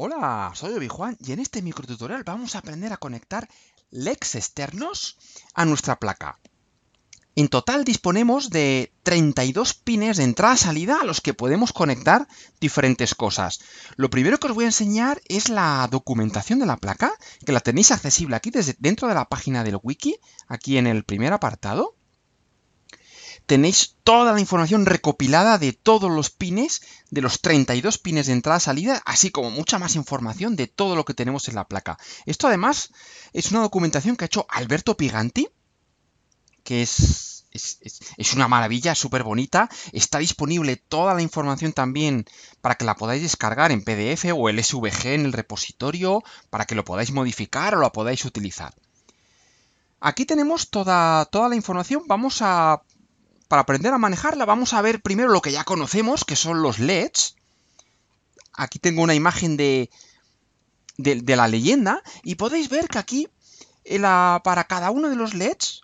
Hola, soy Obi-Juan y en este micro tutorial vamos a aprender a conectar lex externos a nuestra placa. En total disponemos de 32 pines de entrada-salida a los que podemos conectar diferentes cosas. Lo primero que os voy a enseñar es la documentación de la placa, que la tenéis accesible aquí desde dentro de la página del wiki, aquí en el primer apartado tenéis toda la información recopilada de todos los pines, de los 32 pines de entrada-salida, así como mucha más información de todo lo que tenemos en la placa. Esto además es una documentación que ha hecho Alberto Piganti, que es, es, una maravilla, súper bonita. Está disponible toda la información también para que la podáis descargar en PDF o el SVG en el repositorio, para que lo podáis modificar o la podáis utilizar. Aquí tenemos toda, toda la información. Vamos a para aprender a manejarla vamos a ver primero lo que ya conocemos, que son los LEDs. Aquí tengo una imagen de, de, la leyenda y podéis ver que aquí la, para cada uno de los LEDs,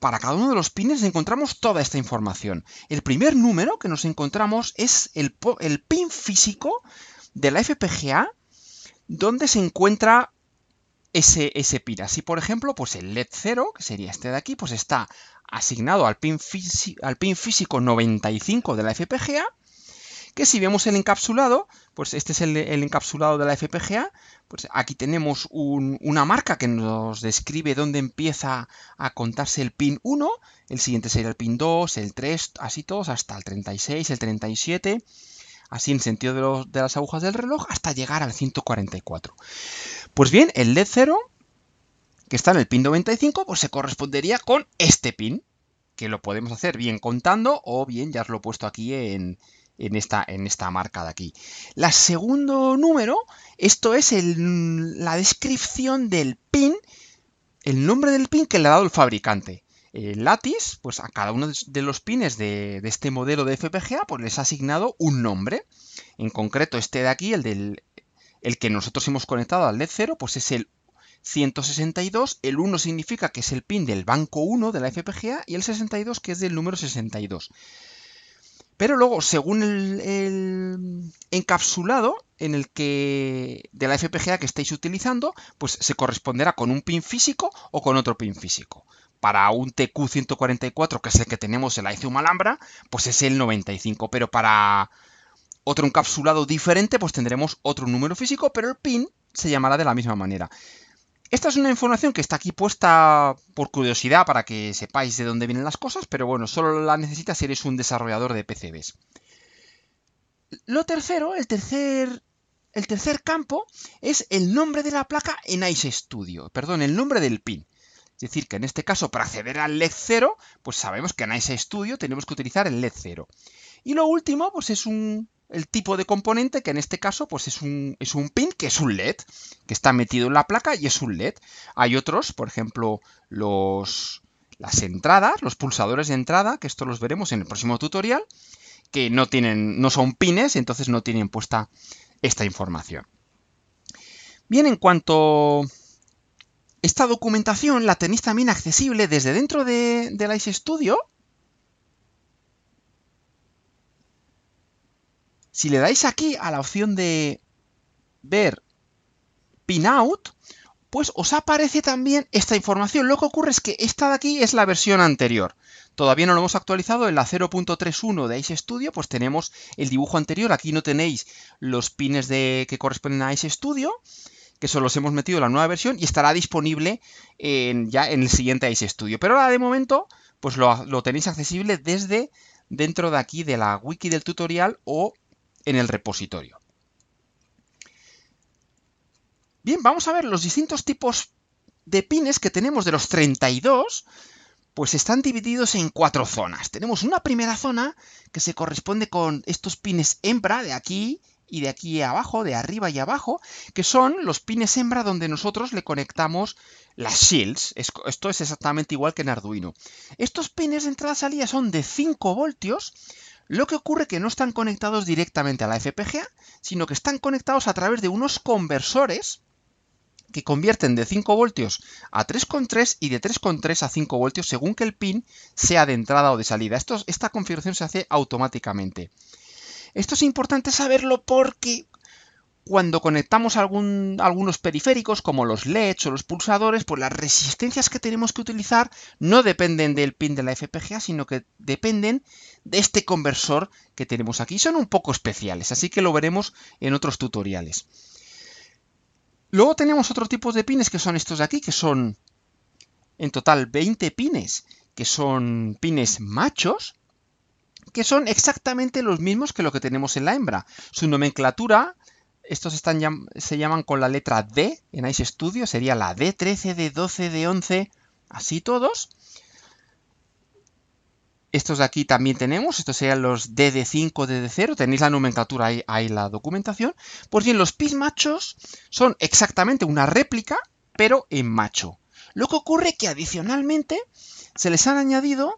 para cada uno de los pines, encontramos toda esta información. El primer número que nos encontramos es el pin físico de la FPGA, donde se encuentra ese, ese pin. Así, por ejemplo, pues el LED 0, que sería este de aquí, pues está asignado al pin, al pin físico 95 de la FPGA, que si vemos el encapsulado, pues este es el, encapsulado de la FPGA, pues aquí tenemos una marca que nos describe dónde empieza a contarse el pin 1, el siguiente sería el pin 2, el 3, así todos hasta el 36, el 37 así en sentido de, las agujas del reloj, hasta llegar al 144. Pues bien, el LED 0, que está en el pin 95, pues se correspondería con este pin, que lo podemos hacer bien contando o bien ya os lo he puesto aquí en, esta, marca de aquí. La segundo número, esto es la descripción del pin, el nombre del pin que le ha dado el fabricante eh, Lattice, pues a cada uno de los pines de, este modelo de FPGA, pues les ha asignado un nombre. En concreto, este de aquí, el del el que nosotros hemos conectado al LED 0, pues es el 162, el 1 significa que es el pin del banco 1 de la FPGA y el 62 que es del número 62. Pero luego, según el, el, encapsulado en el que de la FPGA que estáis utilizando, pues se corresponderá con un pin físico o con otro pin físico para un TQ144, que es el que tenemos en la ICU Alhambra, pues es el 95. Pero para otro encapsulado diferente, pues tendremos otro número físico, pero el pin se llamará de la misma manera. Esta es una información que está aquí puesta por curiosidad para que sepáis de dónde vienen las cosas, pero bueno, solo la necesitas si eres un desarrollador de PCBs. Lo tercero, el tercer, el tercer campo es el nombre de la placa en Ice Studio, perdón, el nombre del pin. Es decir, que en este caso, para acceder al LED 0, pues sabemos que en ese estudio tenemos que utilizar el LED 0. Y lo último, pues es un, el tipo de componente, que en este caso pues es un, es un pin, que es un LED, que está metido en la placa y es un LED. Hay otros, por ejemplo, los, las entradas, los pulsadores de entrada, que esto los veremos en el próximo tutorial, que no, tienen, no son pines, entonces no tienen puesta esta información. Bien, en cuanto esta documentación la tenéis también accesible desde dentro de, Ice Studio. Si le dais aquí a la opción de ver Pinout, pues os aparece también esta información. Lo que ocurre es que esta de aquí es la versión anterior. Todavía no lo hemos actualizado en la 0.31 de Ice Studio, pues tenemos el dibujo anterior. Aquí no tenéis los pines de, que corresponden a Ice Studio que los hemos metido la nueva versión y estará disponible ya en el siguiente Ice Studio. Pero ahora de momento, pues lo, lo tenéis accesible desde dentro de aquí de la wiki del tutorial o en el repositorio. Bien, vamos a ver los distintos tipos de pines que tenemos de los 32, pues están divididos en cuatro zonas. Tenemos una primera zona que se corresponde con estos pines hembra de aquí y de aquí abajo, de arriba y abajo, que son los pines hembra donde nosotros le conectamos las shields. Esto es exactamente igual que en Arduino. Estos pines de entrada-salida son de 5 voltios, lo que ocurre que no están conectados directamente a la FPGA, sino que están conectados a través de unos conversores que convierten de 5 voltios a 3,3 y de 3,3 a 5 voltios según que el pin sea de entrada o de salida. esta configuración se hace automáticamente. Esto es importante saberlo porque cuando conectamos algunos periféricos como los LEDs o los pulsadores, pues las resistencias que tenemos que utilizar no dependen del pin de la FPGA, sino que dependen de este conversor que tenemos aquí. Son un poco especiales, así que lo veremos en otros tutoriales. Luego tenemos otro tipo de pines que son estos de aquí, que son en total 20 pines, que son pines machos, que son exactamente los mismos que lo que tenemos en la hembra. Su nomenclatura, estos se llaman con la letra D en Ice Studio, sería la D13, D12, D11, así todos. Estos de aquí también tenemos, estos serían los DD5, DD0, tenéis la nomenclatura ahí, ahí la documentación. Pues bien, los pis machos son exactamente una réplica, pero en macho. Lo que ocurre es que adicionalmente se les han añadido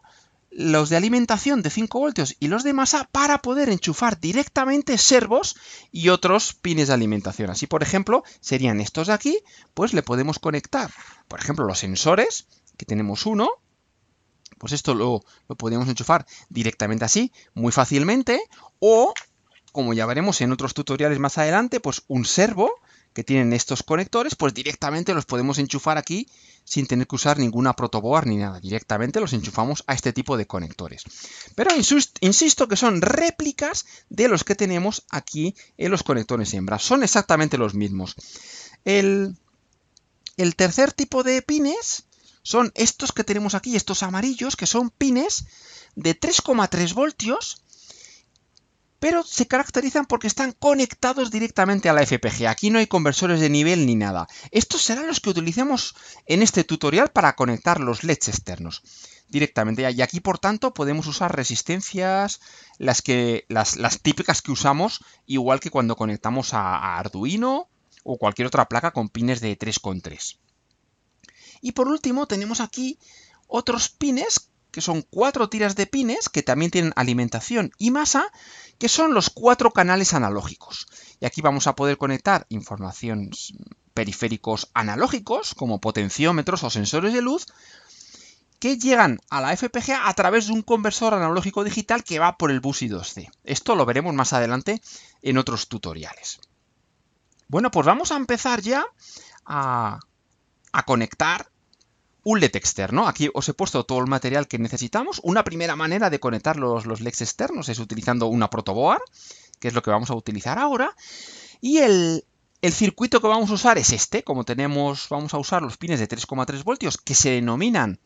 los de alimentación de 5 voltios y los de masa para poder enchufar directamente servos y otros pines de alimentación. Así, por ejemplo, serían estos de aquí, pues le podemos conectar, por ejemplo, los sensores, que tenemos uno, pues esto lo, lo podemos enchufar directamente así, muy fácilmente, o, como ya veremos en otros tutoriales más adelante, pues un servo, que tienen estos conectores, pues directamente los podemos enchufar aquí sin tener que usar ninguna protoboard ni nada. Directamente los enchufamos a este tipo de conectores. Pero insisto que son réplicas de los que tenemos aquí en los conectores hembra. Son exactamente los mismos. El, tercer tipo de pines son estos que tenemos aquí, estos amarillos, que son pines de 3,3 voltios pero se caracterizan porque están conectados directamente a la FPG. Aquí no hay conversores de nivel ni nada. Estos serán los que utilicemos en este tutorial para conectar los LEDs externos directamente. Y aquí, por tanto, podemos usar resistencias, las, que, las, típicas que usamos, igual que cuando conectamos a, a Arduino o cualquier otra placa con pines de 3,3. Y por último, tenemos aquí otros pines que son cuatro tiras de pines que también tienen alimentación y masa, que son los cuatro canales analógicos. Y aquí vamos a poder conectar informaciones periféricos analógicos, como potenciómetros o sensores de luz, que llegan a la FPGA a través de un conversor analógico digital que va por el bus I2C. Esto lo veremos más adelante en otros tutoriales. Bueno, pues vamos a empezar ya a, a conectar un LED externo. Aquí os he puesto todo el material que necesitamos. Una primera manera de conectar los, los LEDs externos es utilizando una protoboard, que es lo que vamos a utilizar ahora. Y el, circuito que vamos a usar es este, como tenemos, vamos a usar los pines de 3,3 voltios que se denominan,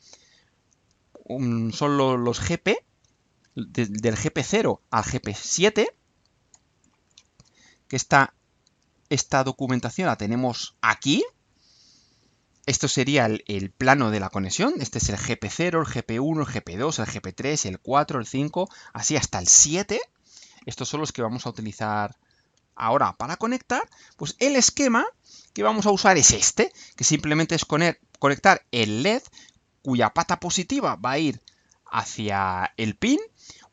son los, GP, del GP0 al GP7, que está esta documentación la tenemos aquí, esto sería el, plano de la conexión. Este es el GP0, el GP1, el GP2, el GP3, el 4, el 5, así hasta el 7. Estos son los que vamos a utilizar ahora para conectar. Pues el esquema que vamos a usar es este, que simplemente es conectar el LED cuya pata positiva va a ir hacia el pin.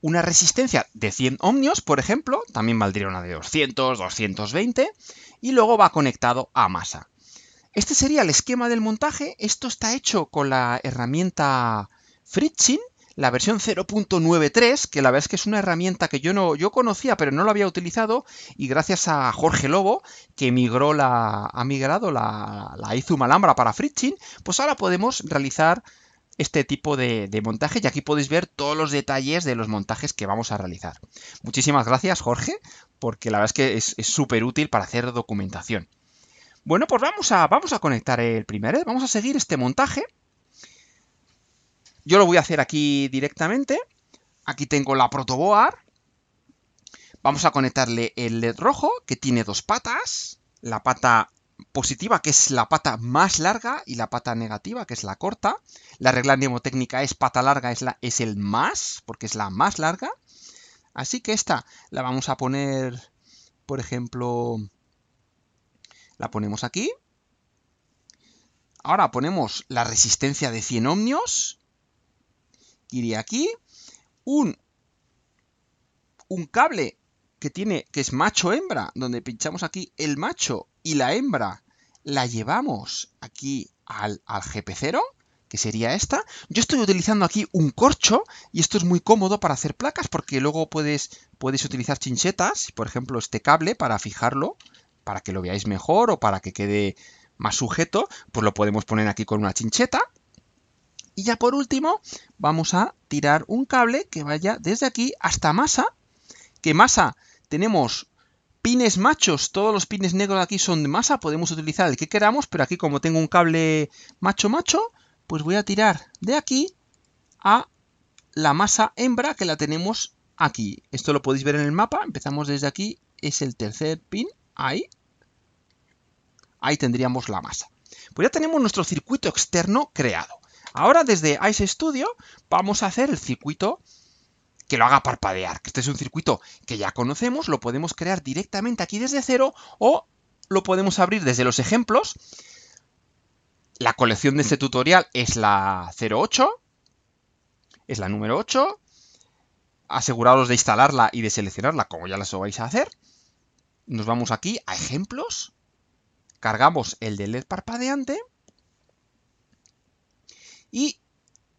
Una resistencia de 100 ohmios, por ejemplo, también valdría una de 200, 220, y luego va conectado a masa. Este sería el esquema del montaje. Esto está hecho con la herramienta Fritzin, la versión 0.93, que la verdad es que es una herramienta que yo no yo conocía, pero no la había utilizado, y gracias a Jorge Lobo, que migró la, ha migrado la, la Izum Alhambra para Fritzin, pues ahora podemos realizar este tipo de, de, montaje y aquí podéis ver todos los detalles de los montajes que vamos a realizar. Muchísimas gracias Jorge, porque la verdad es que es súper útil para hacer documentación. Bueno, pues vamos a, vamos a conectar el primer, vamos a seguir este montaje. Yo lo voy a hacer aquí directamente. Aquí tengo la protoboar. Vamos a conectarle el LED rojo, que tiene dos patas. La pata positiva, que es la pata más larga, y la pata negativa, que es la corta. La regla mnemotécnica es pata larga, es, la, es el más, porque es la más larga. Así que esta la vamos a poner, por ejemplo, la ponemos aquí. Ahora ponemos la resistencia de 100 ohmios. Iría aquí. Un, un cable que tiene que es macho-hembra, donde pinchamos aquí el macho y la hembra, la llevamos aquí al, GP0, que sería esta. Yo estoy utilizando aquí un corcho y esto es muy cómodo para hacer placas porque luego puedes, puedes utilizar chinchetas, por ejemplo este cable para fijarlo para que lo veáis mejor o para que quede más sujeto, pues lo podemos poner aquí con una chincheta. Y ya por último, vamos a tirar un cable que vaya desde aquí hasta masa, que masa tenemos pines machos, todos los pines negros aquí son de masa, podemos utilizar el que queramos, pero aquí como tengo un cable macho-macho, pues voy a tirar de aquí a la masa hembra que la tenemos aquí. Esto lo podéis ver en el mapa, empezamos desde aquí, es el tercer pin, ahí, Ahí tendríamos la masa. Pues ya tenemos nuestro circuito externo creado. Ahora desde Ice Studio vamos a hacer el circuito que lo haga parpadear. Este es un circuito que ya conocemos, lo podemos crear directamente aquí desde cero o lo podemos abrir desde los ejemplos. La colección de este tutorial es la 08, es la número 8. Aseguraros de instalarla y de seleccionarla como ya las vais a hacer. Nos vamos aquí a ejemplos Cargamos el de LED parpadeante. Y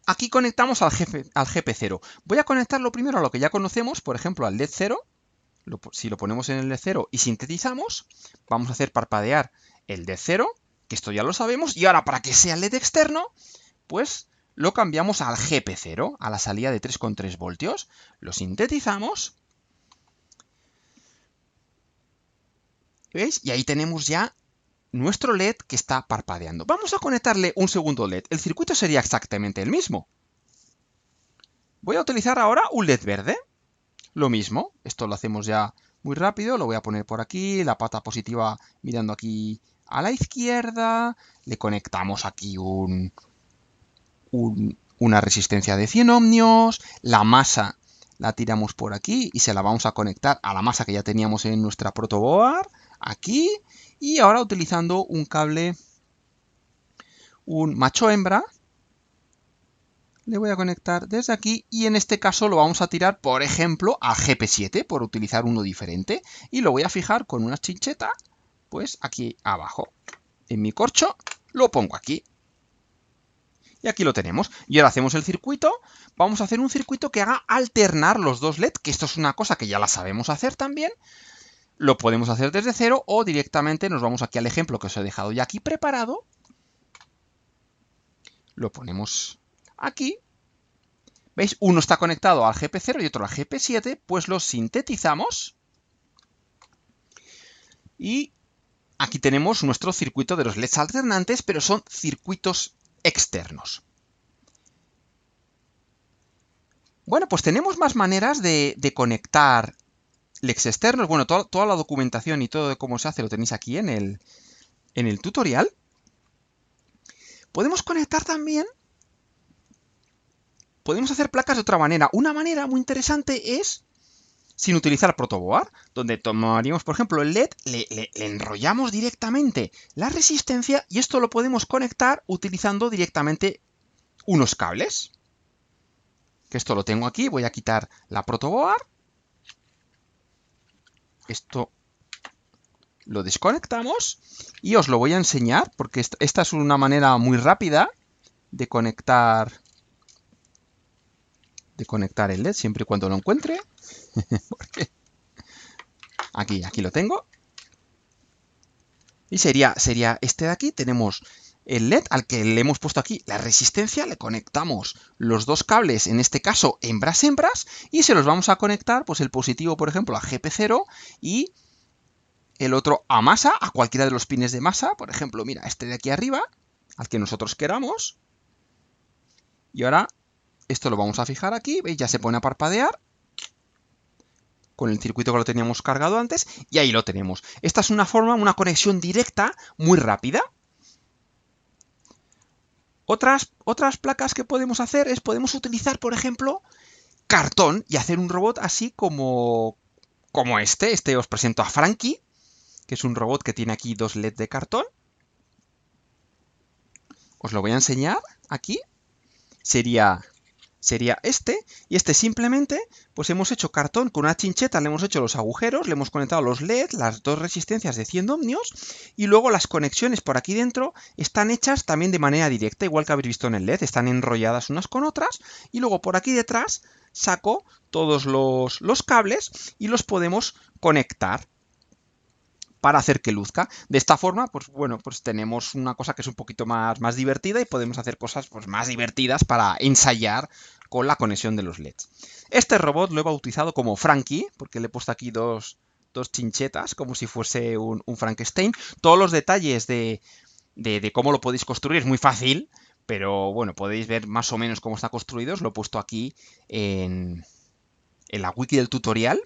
aquí conectamos al, GP, al GP0. Voy a conectarlo primero a lo que ya conocemos, por ejemplo al LED 0. si lo ponemos en el LED 0 y sintetizamos, vamos a hacer parpadear el LED 0, que esto ya lo sabemos. Y ahora para que sea LED externo, pues lo cambiamos al GP0, a la salida de 3,3 voltios. Lo sintetizamos. ¿Veis? Y ahí tenemos ya nuestro LED que está parpadeando. Vamos a conectarle un segundo LED. El circuito sería exactamente el mismo. Voy a utilizar ahora un LED verde. Lo mismo, esto lo hacemos ya muy rápido, lo voy a poner por aquí, la pata positiva mirando aquí a la izquierda, le conectamos aquí un, una resistencia de 100 ohmios, la masa la tiramos por aquí y se la vamos a conectar a la masa que ya teníamos en nuestra protoboard, aquí, y ahora utilizando un cable, un macho hembra, le voy a conectar desde aquí y en este caso lo vamos a tirar, por ejemplo, a GP7, por utilizar uno diferente, y lo voy a fijar con una chincheta, pues aquí abajo, en mi corcho, lo pongo aquí. Y aquí lo tenemos. Y ahora hacemos el circuito. Vamos a hacer un circuito que haga alternar los dos LED, que esto es una cosa que ya la sabemos hacer también, lo podemos hacer desde cero o directamente nos vamos aquí al ejemplo que os he dejado ya aquí preparado. Lo ponemos aquí. ¿Veis? Uno está conectado al GP0 y otro al GP7, pues lo sintetizamos. Y aquí tenemos nuestro circuito de los LEDs alternantes, pero son circuitos externos. Bueno, pues tenemos más maneras de, de conectar Lex externos, bueno, toda, la documentación y todo de cómo se hace lo tenéis aquí en el, tutorial. Podemos conectar también... Podemos hacer placas de otra manera. Una manera muy interesante es sin utilizar protoboard, donde tomaríamos, por ejemplo, el LED, le, enrollamos directamente la resistencia y esto lo podemos conectar utilizando directamente unos cables. Que esto lo tengo aquí, voy a quitar la protoboard esto lo desconectamos y os lo voy a enseñar porque esta es una manera muy rápida de conectar de conectar el LED siempre y cuando lo encuentre aquí, aquí lo tengo y sería, sería este de aquí tenemos el LED al que le hemos puesto aquí la resistencia, le conectamos los dos cables, en este caso hembras hembras, y se los vamos a conectar, pues el positivo, por ejemplo, a GP0 y el otro a masa, a cualquiera de los pines de masa, por ejemplo, mira, este de aquí arriba, al que nosotros queramos. Y ahora esto lo vamos a fijar aquí, ¿veis? Ya se pone a parpadear con el circuito que lo teníamos cargado antes, y ahí lo tenemos. Esta es una forma, una conexión directa, muy rápida, otras, placas que podemos hacer es, podemos utilizar, por ejemplo, cartón y hacer un robot así como, como este. Este os presento a Frankie, que es un robot que tiene aquí dos LEDs de cartón. Os lo voy a enseñar aquí. Sería sería este, y este simplemente, pues hemos hecho cartón con una chincheta, le hemos hecho los agujeros, le hemos conectado los LED, las dos resistencias de 100 ohmios, y luego las conexiones por aquí dentro están hechas también de manera directa, igual que habéis visto en el LED, están enrolladas unas con otras, y luego por aquí detrás saco todos los, los cables y los podemos conectar para hacer que luzca. De esta forma, pues bueno, pues tenemos una cosa que es un poquito más, más divertida y podemos hacer cosas pues, más divertidas para ensayar con la conexión de los LEDs. Este robot lo he bautizado como Frankie, porque le he puesto aquí dos, chinchetas, como si fuese un, Frankenstein. Todos los detalles de, cómo lo podéis construir es muy fácil, pero bueno, podéis ver más o menos cómo está construido. Os lo he puesto aquí en, en la wiki del tutorial.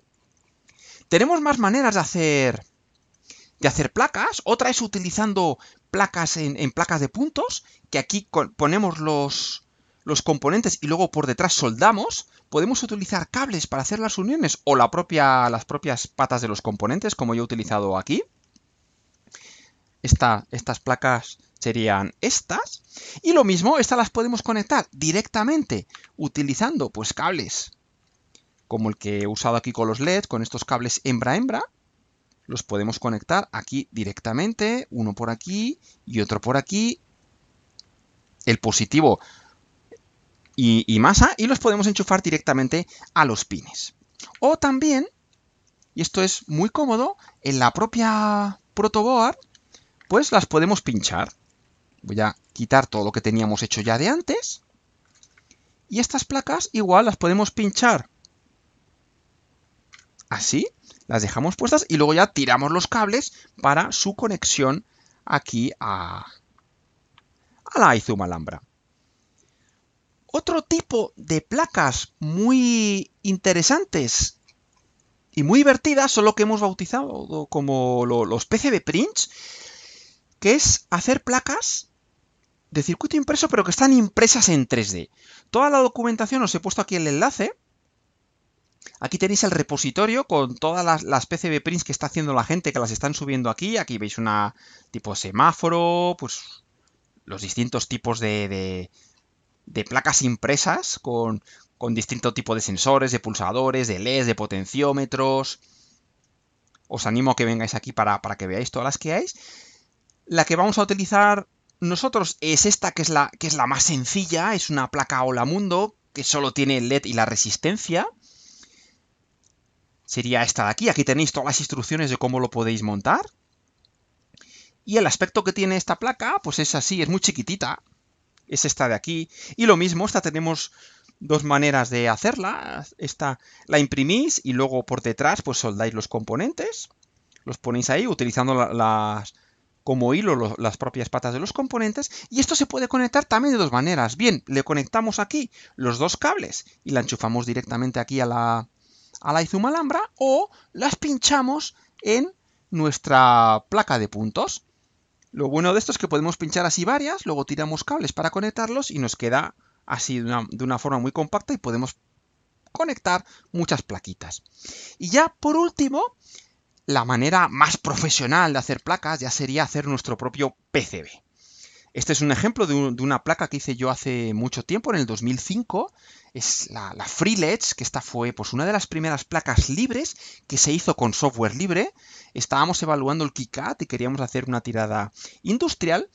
Tenemos más maneras de hacer de hacer placas, otra es utilizando placas en, placas de puntos, que aquí ponemos los, los componentes y luego por detrás soldamos, podemos utilizar cables para hacer las uniones o la propia, las propias patas de los componentes, como yo he utilizado aquí. estas placas serían estas. Y lo mismo, estas las podemos conectar directamente utilizando pues cables como el que he usado aquí con los LEDs, con estos cables hembra-hembra, los podemos conectar aquí directamente, uno por aquí y otro por aquí, el positivo y, masa, y los podemos enchufar directamente a los pines. O también, y esto es muy cómodo, en la propia protoboard, pues las podemos pinchar. Voy a quitar todo lo que teníamos hecho ya de antes. Y estas placas igual las podemos pinchar así las dejamos puestas y luego ya tiramos los cables para su conexión aquí a, la iZoom Alhambra. Otro tipo de placas muy interesantes y muy divertidas son lo que hemos bautizado como los PCB prints, que es hacer placas de circuito impreso pero que están impresas en 3D. Toda la documentación os he puesto aquí el enlace Aquí tenéis el repositorio con todas las, PCB prints que está haciendo la gente, que las están subiendo aquí. Aquí veis una tipo semáforo, pues los distintos tipos de, de, placas impresas con, distinto tipo de sensores, de pulsadores, de LEDs, de potenciómetros. Os animo a que vengáis aquí para, que veáis todas las que hay. La que vamos a utilizar nosotros es esta, que es la, que es la más sencilla. Es una placa Hola Mundo, que solo tiene el LED y la resistencia sería esta de aquí. Aquí tenéis todas las instrucciones de cómo lo podéis montar. Y el aspecto que tiene esta placa, pues es así, es muy chiquitita. Es esta de aquí. Y lo mismo, esta tenemos dos maneras de hacerla. Esta la imprimís y luego por detrás pues soldáis los componentes. Los ponéis ahí utilizando las, como hilo las propias patas de los componentes. Y esto se puede conectar también de dos maneras. Bien, le conectamos aquí los dos cables y la enchufamos directamente aquí a la, a la izumalambra o las pinchamos en nuestra placa de puntos. Lo bueno de esto es que podemos pinchar así varias, luego tiramos cables para conectarlos y nos queda así de una, de una forma muy compacta y podemos conectar muchas plaquitas. Y ya por último, la manera más profesional de hacer placas ya sería hacer nuestro propio PCB. Este es un ejemplo de, una placa que hice yo hace mucho tiempo, en el 2005. Es la, la que esta fue pues, una de las primeras placas libres que se hizo con software libre. Estábamos evaluando el KiCad y queríamos hacer una tirada industrial.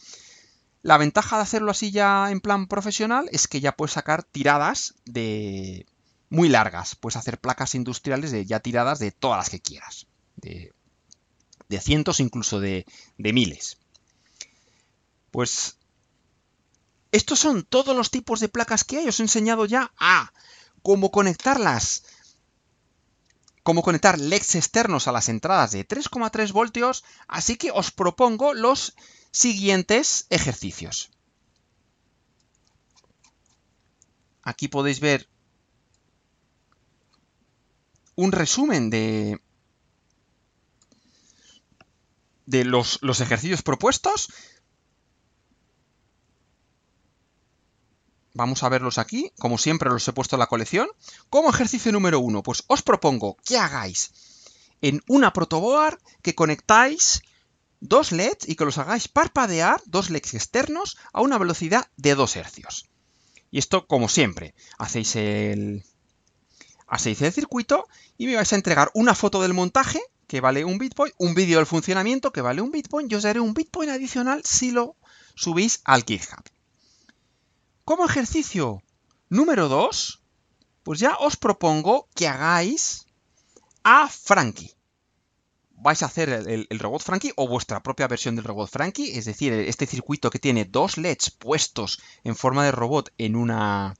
La ventaja de hacerlo así ya en plan profesional es que ya puedes sacar tiradas de muy largas. Puedes hacer placas industriales ya tiradas de todas las que quieras. De, cientos, incluso de, de miles. Pues estos son todos los tipos de placas que hay. Os he enseñado ya a cómo conectarlas, cómo conectar LEDs externos a las entradas de 3,3 voltios. Así que os propongo los siguientes ejercicios. Aquí podéis ver un resumen de, de los, los ejercicios propuestos. Vamos a verlos aquí, como siempre los he puesto en la colección. Como ejercicio número uno, pues os propongo que hagáis en una protoboard que conectáis dos LEDs y que los hagáis parpadear, dos LEDs externos, a una velocidad de 2 Hz. Y esto, como siempre, hacéis el, hacéis el circuito y me vais a entregar una foto del montaje, que vale un Bitcoin, un vídeo del funcionamiento, que vale un Bitcoin, yo os daré un Bitcoin adicional si lo subís al GitHub como ejercicio número 2, pues ya os propongo que hagáis a Frankie. Vais a hacer el, robot Frankie o vuestra propia versión del robot Frankie, es decir, este circuito que tiene dos LEDs puestos en forma de robot en, una,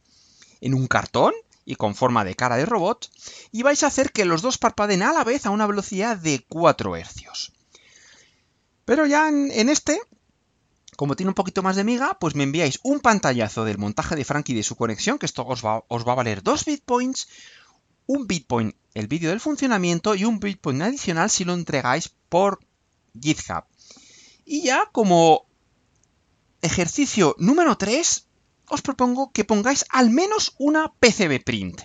en un cartón y con forma de cara de robot, y vais a hacer que los dos parpaden a la vez a una velocidad de 4 hercios. Pero ya en este como tiene un poquito más de miga, pues me enviáis un pantallazo del montaje de Frankie de su conexión, que esto os va, a valer dos bitpoints, un bitpoint el vídeo del funcionamiento y un bitpoint adicional si lo entregáis por GitHub. Y ya como ejercicio número 3, os propongo que pongáis al menos una PCB print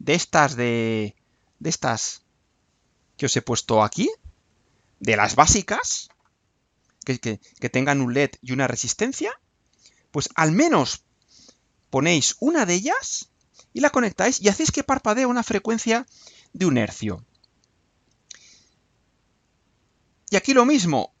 de estas de de estas que os he puesto aquí, de las básicas, que, tengan un LED y una resistencia, pues al menos ponéis una de ellas y la conectáis y hacéis que parpadee una frecuencia de un hercio. Y aquí lo mismo.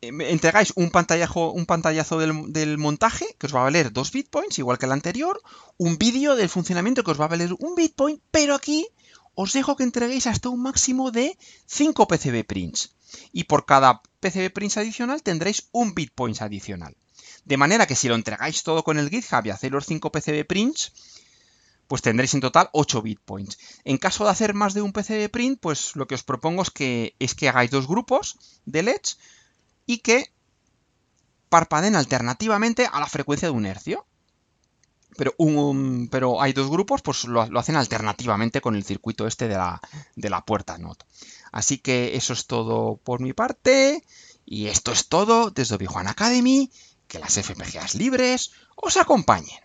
Eh, entregáis un pantallazo, del, montaje que os va a valer dos bitpoints, igual que el anterior. Un vídeo del funcionamiento que os va a valer un bitpoint, pero aquí os dejo que entreguéis hasta un máximo de 5 PCB prints y por cada PCB Prints adicional tendréis un Bitpoints adicional. De manera que si lo entregáis todo con el GitHub y hacéis los 5 PCB Prints, pues tendréis en total 8 Bitpoints. En caso de hacer más de un PCB Print, pues lo que os propongo es que, es que hagáis dos grupos de LEDs y que parpaden alternativamente a la frecuencia de un hercio pero, un, pero hay dos grupos, pues lo, lo, hacen alternativamente con el circuito este de la, de la puerta NOT. Así que eso es todo por mi parte. Y esto es todo desde obi Academy. Que las FPGAs libres os acompañen.